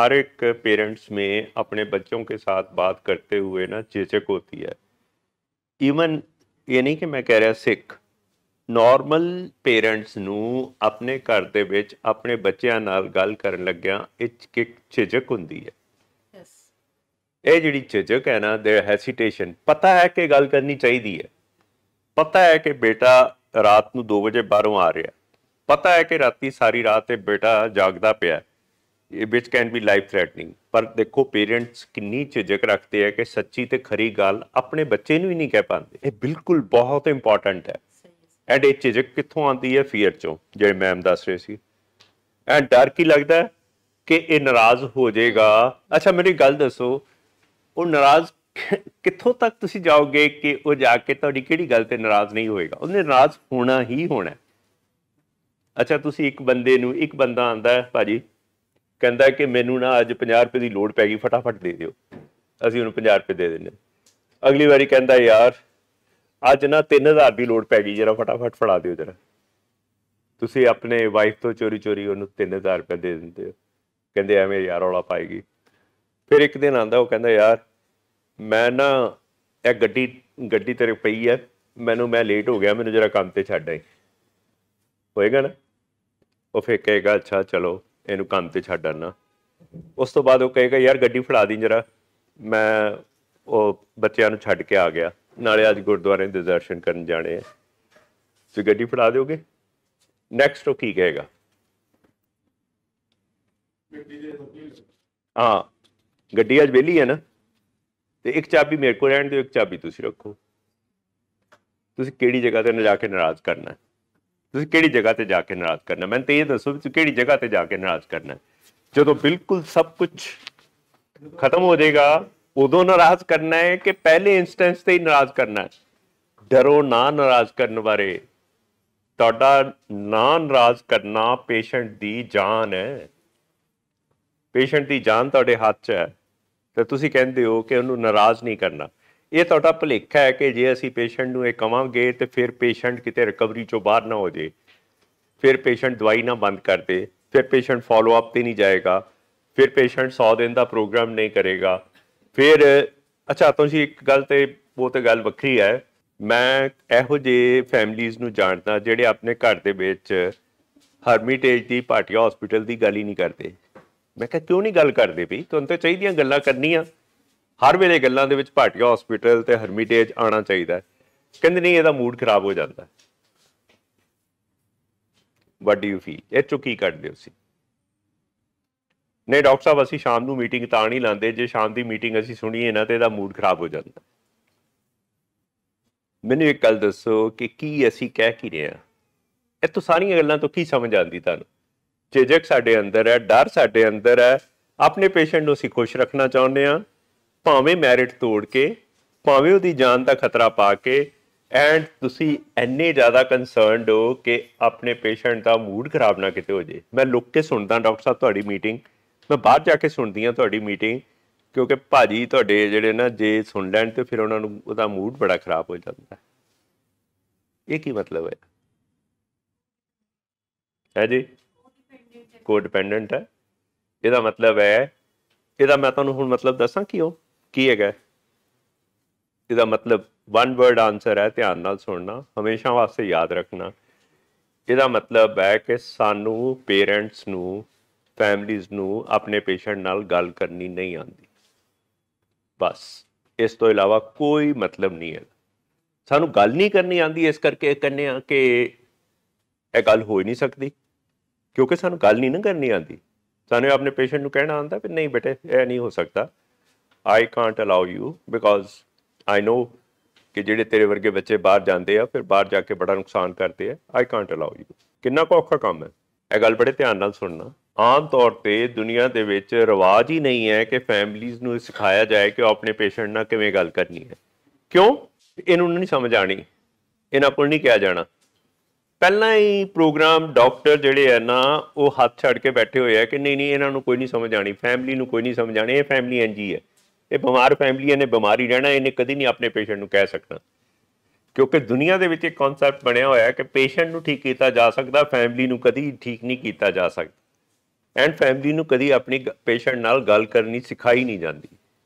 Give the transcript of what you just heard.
हर एक पेरेंट्स में अपने बच्चों के साथ बात करते हुए ना झिझक होती है ਈਵਨ ਇਹ ਨਹੀਂ ਕਿ ਮੈਂ ਕਹਿ ਰਿਹਾ ਸਿੱਖ ਨਾਰਮਲ ਪੇਰੈਂਟਸ ਨੂੰ ਆਪਣੇ ਘਰ ਦੇ ਵਿੱਚ ਆਪਣੇ ਬੱਚਿਆਂ ਨਾਲ ਗੱਲ ਕਰਨ ਲੱਗਿਆਂ ਇੱਕ ਇੱਕ ਝਿਜਕ ਹੁੰਦੀ ਹੈ ਯੈਸ ਇਹ ਜਿਹੜੀ ਝਿਜਕ ਹੈ ਨਾ ਦੇ ਹੈਸੀਟੇਸ਼ਨ ਪਤਾ ਹੈ ਕਿ ਗੱਲ ਕਰਨੀ ਚਾਹੀਦੀ ਹੈ ਪਤਾ ਹੈ ਕਿ ਬੇਟਾ ਰਾਤ ਨੂੰ 2 ਵਜੇ ਬਾਹਰੋਂ ਆ ਰਿਹਾ ਪਤਾ ਹੈ ਕਿ ਰਾਤੀ ਸਾਰੀ ਰਾਤ ਤੇ ਬੇਟਾ ਜਾਗਦਾ ਪਿਆ ਵਿਚ ਕੈਨ ਬੀ ਲਾਈਫ ਥ੍ਰੈਟਨਿੰਗ ਪਰ ਦੇਖੋ ਪੇਰੈਂਟਸ ਕਿੰਨੀ ਝਿਜਕ ਰੱਖਦੇ ਆ ਕਿ ਸੱਚੀ ਤੇ ਖਰੀ ਗੱਲ ਆਪਣੇ ਬੱਚੇ ਨੂੰ ਹੀ ਨਹੀਂ ਕਹਿ ਪਾਉਂਦੇ ਇਹ ਬਿਲਕੁਲ ਬਹੁਤ ਇੰਪੋਰਟੈਂਟ ਹੈ ਐਂਡ ਇਹ ਝਿਜਕ ਕਿੱਥੋਂ ਆਉਂਦੀ ਹੈ ਫੀਅਰ ਚੋਂ ਜਿਹੜੇ ਮੈਮ ਦੱਸ ਰਹੇ ਸੀ ਐ ਡਰ ਕੀ ਲੱਗਦਾ ਕਿ ਇਹ ਨਾਰਾਜ਼ ਹੋ ਜਾਏਗਾ ਅੱਛਾ ਮੇਰੀ ਗੱਲ ਦੱਸੋ ਉਹ ਨਾਰਾਜ਼ ਕਿੱਥੋਂ ਤੱਕ ਤੁਸੀਂ ਜਾਓਗੇ ਕਿ ਉਹ ਜਾ ਕੇ ਤੁਹਾਡੀ ਕਿਹੜੀ ਗੱਲ ਤੇ ਨਾਰਾਜ਼ ਨਹੀਂ ਹੋਏਗਾ ਉਹਨੇ ਨਾਰਾਜ਼ ਹੋਣਾ ਹੀ ਹੋਣਾ ਅੱਛਾ ਤੁਸੀਂ ਇੱਕ ਬੰਦੇ ਨੂੰ ਇੱਕ ਬੰਦਾ ਆਂਦਾ ਹੈ ਭਾਜੀ ਕਹਿੰਦਾ ਕਿ ਮੈਨੂੰ ਨਾ ਅੱਜ 50 ਰੁਪਏ ਦੀ ਲੋੜ ਪੈ ਗਈ ਫਟਾਫਟ ਦੇ ਦਿਓ ਅਸੀਂ ਉਹਨੂੰ 50 ਰੁਪਏ ਦੇ ਦਿੰਨੇ ਅਗਲੀ ਵਾਰੀ ਕਹਿੰਦਾ ਯਾਰ ਅੱਜ ਨਾ 3000 ਦੀ ਲੋੜ ਪੈ ਗਈ ਜਰਾ ਫਟਾਫਟ ਫੜਾ ਦਿਓ ਜਰਾ ਤੁਸੀਂ ਆਪਣੇ ਵਾਈਫ ਤੋਂ ਚੋਰੀ ਚੋਰੀ ਉਹਨੂੰ 3000 ਰੁਪਏ ਦੇ ਦਿੰਦੇ ਹੋ ਕਹਿੰਦੇ ਐਵੇਂ ਯਾਰ ਔਲਾ ਪਾਏਗੀ ਫਿਰ ਇੱਕ ਦਿਨ ਆਂਦਾ ਉਹ ਕਹਿੰਦਾ ਯਾਰ ਮੈਂ ਨਾ ਇਹ ਗੱਡੀ ਗੱਡੀ ਤੇਰੇ ਪਈ ਐ ਮੈਨੂੰ ਮੈਂ ਲੇਟ ਹੋ ਗਿਆ ਮੈਨੂੰ ਜਰਾ ਕੰਮ ਤੇ ਛੱਡ ਆਈ ਹੋਏਗਾ ਨਾ ਉਹ ਫੇਰ ਕਹੇਗਾ ਅੱਛਾ ਚਲੋ ਇਹਨੂੰ ਕੰਮ ਤੇ ਛੱਡ ਆਣਾ ਉਸ ਤੋਂ ਬਾਅਦ ਉਹ ਕਹੇਗਾ ਯਾਰ ਗੱਡੀ ਫੜਾ ਦੀ ਜਰਾ ਮੈਂ ਉਹ ਬੱਚਿਆਂ ਨੂੰ ਛੱਡ ਕੇ ਆ ਗਿਆ ਨਾਲੇ ਅੱਜ ਗੁਰਦੁਆਰੇ ਦੇ ਦਰਸ਼ਨ ਕਰਨ ਜਾਣੇ ਆ ਤੁਸੀਂ ਗੱਡੀ ਫੜਾ ਦਿਓਗੇ ਨੈਕਸਟ ਉਹ ਕੀ ਕਹੇਗਾ ਹਾਂ ਗੱਡੀ ਅੱਜ ਵਿਹਲੀ ਹੈ ਨਾ ਤੇ ਇੱਕ ਚਾਬੀ ਮੇਰੇ ਕੋਲ ਰਹਿਣ ਦਿਓ ਇੱਕ ਚਾਬੀ ਤੁਸੀਂ ਰੱਖੋ ਤੁਸੀਂ ਕਿਹੜੀ ਜਗ੍ਹਾ ਤੇ ਜਾ ਕੇ ਨਾਰਾਜ਼ ਕਰਨਾ ਹੈ ਤੁਸੀਂ ਕਿਹੜੀ ਜਗ੍ਹਾ ਤੇ ਜਾ ਕੇ ਨਾਰਾਜ਼ ਕਰਨਾ ਮੈਨੂੰ ਤੇ ਇਹ ਦੱਸੋ ਵੀ ਤੁਸੀਂ ਕਿਹੜੀ ਜਗ੍ਹਾ ਤੇ ਜਾ ਕੇ ਨਾਰਾਜ਼ ਕਰਨਾ ਜਦੋਂ ਬਿਲਕੁਲ ਸਭ ਕੁਝ ਖਤਮ ਹੋ ਜਾਏਗਾ ਉਦੋਂ ਨਾਰਾਜ਼ ਕਰਨਾ ਹੈ ਕਿ ਪਹਿਲੇ ਇਨਸਟੈਂਸ ਤੇ ਹੀ ਨਾਰਾਜ਼ ਕਰਨਾ ਹੈ ਡਰੋ ਨਾ ਨਾਰਾਜ਼ ਕਰਨ ਬਾਰੇ ਤੁਹਾਡਾ ਨਾ ਨਾਰਾਜ਼ ਕਰਨਾ ਪੇਸ਼ੈਂਟ ਦੀ ਜਾਨ ਹੈ ਪੇਸ਼ੈਂਟ ਦੀ ਜਾਨ ਤੁਹਾਡੇ ਹੱਥ 'ਚ ਹੈ ਤੇ ਤੁਸੀਂ ਕਹਿੰਦੇ ਹੋ ਕਿ ਉਹਨੂੰ ਨਾਰਾਜ਼ ਨਹੀਂ ਕਰਨਾ ਇਹ ਤੁਹਾਡਾ ਭਲੇਖਾ ਹੈ ਕਿ ਜੇ ਅਸੀਂ ਪੇਸ਼ੈਂਟ ਨੂੰ ਇਹ ਕਵਾਂਗੇ ਤੇ ਫਿਰ ਪੇਸ਼ੈਂਟ ਕਿਤੇ ਰਿਕਵਰੀ ਚੋਂ ਬਾਹਰ ਨਾ ਹੋ ਜੇ ਫਿਰ ਪੇਸ਼ੈਂਟ ਦਵਾਈ ਨਾ ਬੰਦ ਕਰ ਦੇ ਫਿਰ ਪੇਸ਼ੈਂਟ ਫਾਲੋ ਅਪ ਤੇ ਨਹੀਂ ਜਾਏਗਾ ਫਿਰ ਪੇਸ਼ੈਂਟ 100 ਦਿਨ ਦਾ ਪ੍ਰੋਗਰਾਮ ਨਹੀਂ ਕਰੇਗਾ ਫਿਰ ਅੱਛਾ ਤੁਸੀਂ ਇੱਕ ਗੱਲ ਤੇ ਉਹ ਤੇ ਗੱਲ ਵੱਖਰੀ ਹੈ ਮੈਂ ਇਹੋ ਜੇ ਫੈਮਲੀਆਂ ਨੂੰ ਜਾਣਦਾ ਜਿਹੜੇ ਆਪਣੇ ਘਰ ਦੇ ਵਿੱਚ ਹਰਮਿਟੇਜ ਦੀ ਪਾਟਿਆ ਹਸਪੀਟਲ ਦੀ ਗੱਲ ਹੀ ਨਹੀਂ ਕਰਦੇ ਮੈਂ ਕਿਹਾ ਕਿਉਂ ਨਹੀਂ ਗੱਲ ਕਰਦੇ ਵੀ ਤੁਹਾਨੂੰ ਤਾਂ ਚਾਹੀਦੀਆਂ ਗੱਲਾਂ ਕਰਨੀਆਂ ਹਰ ਵੇਲੇ ਗੱਲਾਂ ਦੇ ਵਿੱਚ ਭਾਟਿਆ ਹਸਪੀਟਲ ਤੇ ਹਰਮਿਟੇਜ ਆਣਾ ਚਾਹੀਦਾ ਕਹਿੰਦੇ ਨਹੀਂ ਇਹਦਾ ਮੂਡ ਖਰਾਬ ਹੋ ਜਾਂਦਾ ਵਾਟ ਡੂ ਯੂ ਫੀਲ ਇਹ ਚੋਂ ਕੀ ਕੱਢਦੇ ਹੋ ਸੀ ਨਹੀਂ ਡਾਕਟਰ ਸਾਹਿਬ ਅਸੀਂ ਸ਼ਾਮ ਨੂੰ ਮੀਟਿੰਗ ਤਾਂ ਨਹੀਂ ਲਾਂਦੇ ਜੇ ਸ਼ਾਮ ਦੀ ਮੀਟਿੰਗ ਅਸੀਂ ਸੁਣੀਏ ਨਾ ਤੇ ਇਹਦਾ ਮੂਡ ਖਰਾਬ ਹੋ ਜਾਂਦਾ ਮੈਨੂੰ ਇੱਕ ਗੱਲ ਦੱਸੋ ਕਿ ਕੀ ਅਸੀਂ ਕਹਿ ਕੀ ਰਹੇ ਆ ਇਹ ਤੋਂ ਸਾਰੀਆਂ ਗੱਲਾਂ ਤੋਂ ਕੀ ਸਮਝ ਆਉਂਦੀ ਤੁਹਾਨੂੰ ਝਿਜਕ ਸਾਡੇ ਅੰਦਰ ਹੈ ਡਰ ਸਾਡੇ ਅੰਦਰ ਹੈ ਆਪਣੇ ਪੇਸ਼ੈਂਟ ਨੂੰ ਅਸੀਂ ਖੁਸ਼ ਰੱਖਣਾ ਚਾਹੁੰਦੇ ਆ ਭਾਵੇਂ ਮੈਰਿਟ ਤੋੜ ਕੇ ਭਾਵੇਂ ਉਹਦੀ ਜਾਨ ਦਾ ਖਤਰਾ ਪਾ ਕੇ ਐਂਡ ਤੁਸੀਂ ਐਨੇ ਜ਼ਿਆਦਾ ਕਨਸਰਨਡ ਹੋ ਕਿ ਆਪਣੇ ਪੇਸ਼ੈਂਟ ਦਾ ਮੂਡ ਖਰਾਬ ਨਾ ਕਿਤੇ ਹੋ ਜੇ ਮੈਂ ਲੁੱਕ ਕੇ ਸੁਣਦਾ ਡਾਕਟਰ ਸਾਹਿਬ ਤੁਹਾਡੀ ਮੀਟਿੰਗ ਮੈਂ ਬਾਹਰ ਜਾ ਕੇ ਸੁਣਦੀ ਹਾਂ ਤੁਹਾਡੀ ਮੀਟਿੰਗ ਕਿਉਂਕਿ ਭਾਜੀ ਤੁਹਾਡੇ ਜਿਹੜੇ ਨਾ ਜੇ ਸੁਣ ਲੈਣ ਤੇ ਫਿਰ ਉਹਨਾਂ ਨੂੰ ਉਹਦਾ ਮੂਡ ਬੜਾ ਖਰਾਬ ਹੋ ਜਾਂਦਾ ਇਹ ਕੀ ਮਤਲਬ ਹੈ ਹੈ ਜੀ ਕੋ ਡਿਪੈਂਡੈਂਟ ਹੈ ਇਹਦਾ ਮਤਲਬ ਹੈ ਇਹਦਾ ਮੈਂ ਤੁਹਾਨੂੰ ਹੁਣ ਮਤਲਬ ਦੱਸਾਂ ਕਿ ਉਹ ਕੀ ਹੈਗਾ ਇਹਦਾ ਮਤਲਬ ਵਨ ਵਰਡ ਆਨਸਰ ਹੈ ਧਿਆਨ ਨਾਲ ਸੁਣਨਾ ਹਮੇਸ਼ਾ ਵਾਸਤੇ ਯਾਦ ਰੱਖਣਾ ਇਹਦਾ ਮਤਲਬ ਹੈ ਕਿ ਸਾਨੂੰ ਪੇਰੈਂਟਸ ਨੂੰ ਫੈਮਲੀਜ਼ ਨੂੰ ਆਪਣੇ ਪੇਸ਼ੈਂਟ ਨਾਲ ਗੱਲ ਕਰਨੀ ਨਹੀਂ ਆਉਂਦੀ ਬਸ ਇਸ ਤੋਂ ਇਲਾਵਾ ਕੋਈ ਮਤਲਬ ਨਹੀਂ ਹੈ ਸਾਨੂੰ ਗੱਲ ਨਹੀਂ ਕਰਨੀ ਆਉਂਦੀ ਇਸ ਕਰਕੇ ਕਹਿੰਨੇ ਆ ਕਿ ਇਹ ਗੱਲ ਹੋ ਹੀ ਨਹੀਂ ਸਕਦੀ ਕਿਉਂਕਿ ਸਾਨੂੰ ਗੱਲ ਨਹੀਂ ਨਾ ਕਰਨੀ ਆਉਂਦੀ ਸਾਨੂੰ ਆਪਣੇ ਪੇਸ਼ੈਂਟ ਨੂੰ ਕਹਿਣਾ ਆਉਂਦਾ ਵੀ ਨਹੀਂ ਬੇਟੇ ਇਹ ਨਹੀਂ ਹੋ ਸਕਦਾ I can't allow you because I know ਕਿ ਜਿਹੜੇ ਤੇਰੇ ਵਰਗੇ ਬੱਚੇ ਬਾਹਰ ਜਾਂਦੇ ਆ ਫਿਰ ਬਾਹਰ ਜਾ ਕੇ ਬੜਾ ਨੁਕਸਾਨ ਕਰਦੇ ਆ ਆਈ ਕਾਂਟ ਅਲਾਉ ਯੂ ਕਿੰਨਾ ਔਖਾ ਕੰਮ ਹੈ ਇਹ ਗੱਲ ਬੜੇ ਧਿਆਨ ਨਾਲ ਸੁਣਨਾ ਆਮ ਤੌਰ ਤੇ ਦੁਨੀਆ ਦੇ ਵਿੱਚ ਰਿਵਾਜ ਹੀ ਨਹੀਂ ਹੈ ਕਿ ਫੈਮਲੀਆਂ ਨੂੰ ਸਿਖਾਇਆ ਜਾਏ ਕਿ ਉਹ ਆਪਣੇ ਪੇਸ਼ੈਂਟ ਨਾਲ ਕਿਵੇਂ ਗੱਲ ਕਰਨੀ ਹੈ ਕਿਉਂ ਇਹਨੂੰ ਨਹੀਂ ਸਮਝ ਆਣੀ ਇਹਨਾਂ ਕੋਲ ਨਹੀਂ ਕਿਹਾ ਜਾਣਾ ਪਹਿਲਾਂ ਹੀ ਪ੍ਰੋਗਰਾਮ ਡਾਕਟਰ ਜਿਹੜੇ ਆ ਨਾ ਉਹ ਹੱਥ ਛੱਡ ਕੇ ਬੈਠੇ ਹੋਏ ਆ ਕਿ ਨਹੀਂ ਨਹੀਂ ਇਹਨਾਂ ਨੂੰ ਕੋਈ ਨਹੀਂ ਸਮਝ ਆਣੀ ਫੈਮਲੀ ਨੂੰ ਕੋਈ ਨਹੀਂ ਸਮਝ ਆਣੀ ਇਹ ਫੈਮਲੀ ਐਨਜੀ ਹੈ ਇਹ ਬਿਮਾਰ ਫੈਮਲੀਆਂ ਨੇ ਬਿਮਾਰੀ ਰਹਿਣਾ ਇਹਨੇ ਕਦੀ ਨਹੀਂ ਆਪਣੇ ਪੇਸ਼ੈਂਟ ਨੂੰ ਕਹਿ ਸਕਣਾ ਕਿਉਂਕਿ ਦੁਨੀਆ ਦੇ ਵਿੱਚ ਇੱਕ ਕਨਸੈਪਟ ਬਣਿਆ ਹੋਇਆ ਹੈ ਕਿ ਪੇਸ਼ੈਂਟ ਨੂੰ ਠੀਕ ਕੀਤਾ ਜਾ ਸਕਦਾ ਫੈਮਲੀ ਨੂੰ ਕਦੀ ਠੀਕ ਨਹੀਂ ਕੀਤਾ ਜਾ ਸਕਦਾ ਐਂਡ ਫੈਮਲੀ ਨੂੰ ਕਦੀ ਆਪਣੀ ਪੇਸ਼ੈਂਟ ਨਾਲ ਗੱਲ ਕਰਨੀ ਸਿਖਾਈ ਨਹੀਂ ਜਾਂਦੀ